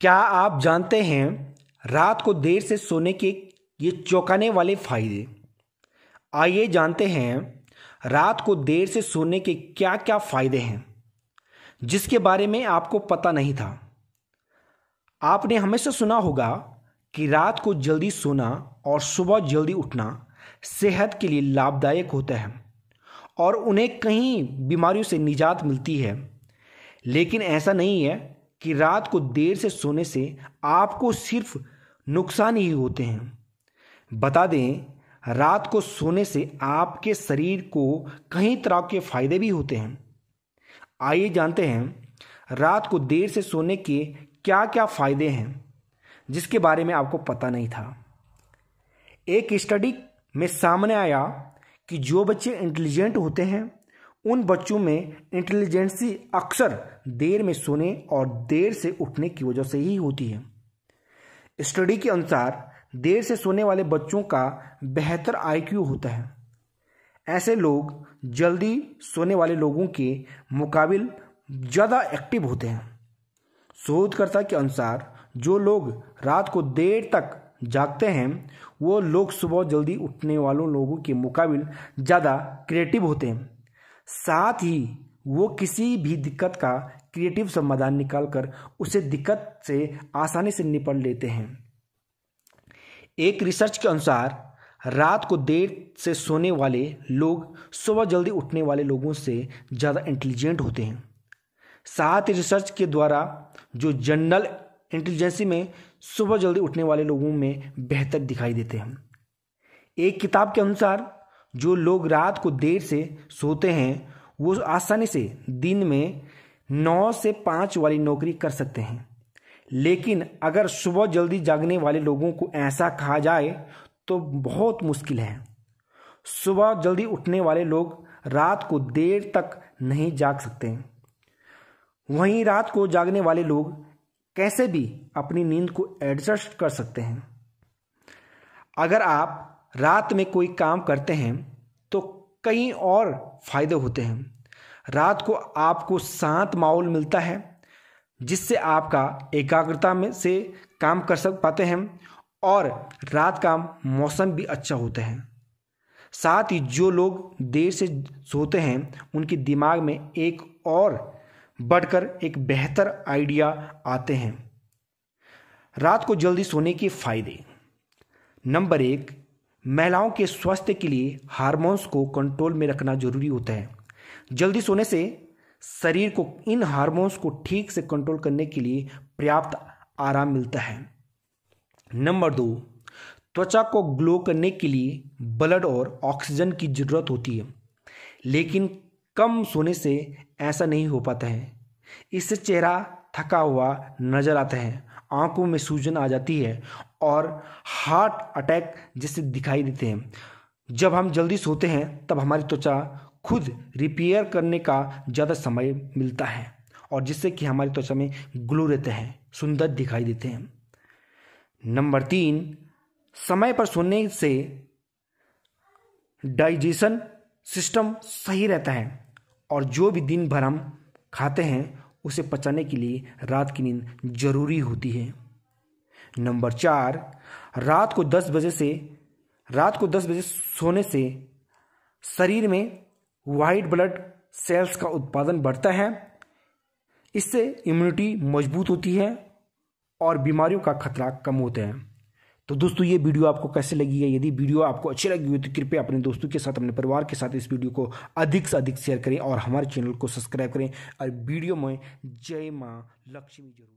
क्या आप जानते हैं रात को देर से सोने के ये चौंकाने वाले फायदे आइए जानते हैं रात को देर से सोने के क्या क्या फायदे हैं जिसके बारे में आपको पता नहीं था आपने हमेशा सुना होगा कि रात को जल्दी सोना और सुबह जल्दी उठना सेहत के लिए लाभदायक होता है और उन्हें कहीं बीमारियों से निजात मिलती है लेकिन ऐसा नहीं है कि रात को देर से सोने से आपको सिर्फ नुकसान ही होते हैं बता दें रात को सोने से आपके शरीर को कई तरह के फायदे भी होते हैं आइए जानते हैं रात को देर से सोने के क्या क्या फायदे हैं जिसके बारे में आपको पता नहीं था एक स्टडी में सामने आया कि जो बच्चे इंटेलिजेंट होते हैं उन बच्चों में इंटेलिजेंसी अक्सर देर में सोने और देर से उठने की वजह से ही होती है स्टडी के अनुसार देर से सोने वाले बच्चों का बेहतर आईक्यू होता है ऐसे लोग जल्दी सोने वाले लोगों के मुकाबिल ज़्यादा एक्टिव होते हैं शोधकर्ता के अनुसार जो लोग रात को देर तक जागते हैं वो लोग सुबह जल्दी उठने वालों लोगों के मुकाबले ज़्यादा क्रिएटिव होते हैं साथ ही वो किसी भी दिक्कत का क्रिएटिव समाधान निकालकर उसे दिक्कत से आसानी से निपट लेते हैं एक रिसर्च के अनुसार रात को देर से सोने वाले लोग सुबह जल्दी उठने वाले लोगों से ज़्यादा इंटेलिजेंट होते हैं साथ ही रिसर्च के द्वारा जो जनरल इंटेलिजेंसी में सुबह जल्दी उठने वाले लोगों में बेहतर दिखाई देते हैं एक किताब के अनुसार जो लोग रात को देर से सोते हैं वो आसानी से दिन में नौ से पाँच वाली नौकरी कर सकते हैं लेकिन अगर सुबह जल्दी जागने वाले लोगों को ऐसा कहा जाए तो बहुत मुश्किल है सुबह जल्दी उठने वाले लोग रात को देर तक नहीं जाग सकते वहीं रात को जागने वाले लोग कैसे भी अपनी नींद को एडजस्ट कर सकते हैं अगर आप रात में कोई काम करते हैं तो कई और फायदे होते हैं रात को आपको शांत माहौल मिलता है जिससे आपका एकाग्रता में से काम कर सक पाते हैं और रात का मौसम भी अच्छा होता है साथ ही जो लोग देर से सोते हैं उनके दिमाग में एक और बढ़कर एक बेहतर आइडिया आते हैं रात को जल्दी सोने के फायदे नंबर एक महिलाओं के स्वास्थ्य के लिए हार्मोन्स को कंट्रोल में रखना जरूरी होता है जल्दी सोने से शरीर को इन हार्मोन्स को ठीक से कंट्रोल करने के लिए पर्याप्त आराम मिलता है नंबर दो त्वचा को ग्लो करने के लिए ब्लड और ऑक्सीजन की जरूरत होती है लेकिन कम सोने से ऐसा नहीं हो पाता है इससे चेहरा थका हुआ नजर आता है आंखों में सूजन आ जाती है और हार्ट अटैक जैसे दिखाई देते हैं जब हम जल्दी सोते हैं तब हमारी त्वचा खुद रिपेयर करने का ज़्यादा समय मिलता है और जिससे कि हमारी त्वचा में ग्लो रहते हैं सुंदर दिखाई देते हैं नंबर तीन समय पर सोने से डाइजेशन सिस्टम सही रहता है और जो भी दिन भर हम खाते हैं उसे पचाने के लिए रात की नींद जरूरी होती है नंबर चार रात को दस बजे से रात को दस बजे सोने से शरीर में वाइट ब्लड सेल्स का उत्पादन बढ़ता है इससे इम्यूनिटी मजबूत होती है और बीमारियों का खतरा कम होता है तो दोस्तों ये वीडियो आपको कैसे लगी है यदि वीडियो आपको अच्छी लगी हुई तो कृपया अपने दोस्तों के साथ अपने परिवार के साथ इस वीडियो को अधिक से अधिक शेयर करें और हमारे चैनल को सब्सक्राइब करें और वीडियो में जय माँ लक्ष्मी जरूर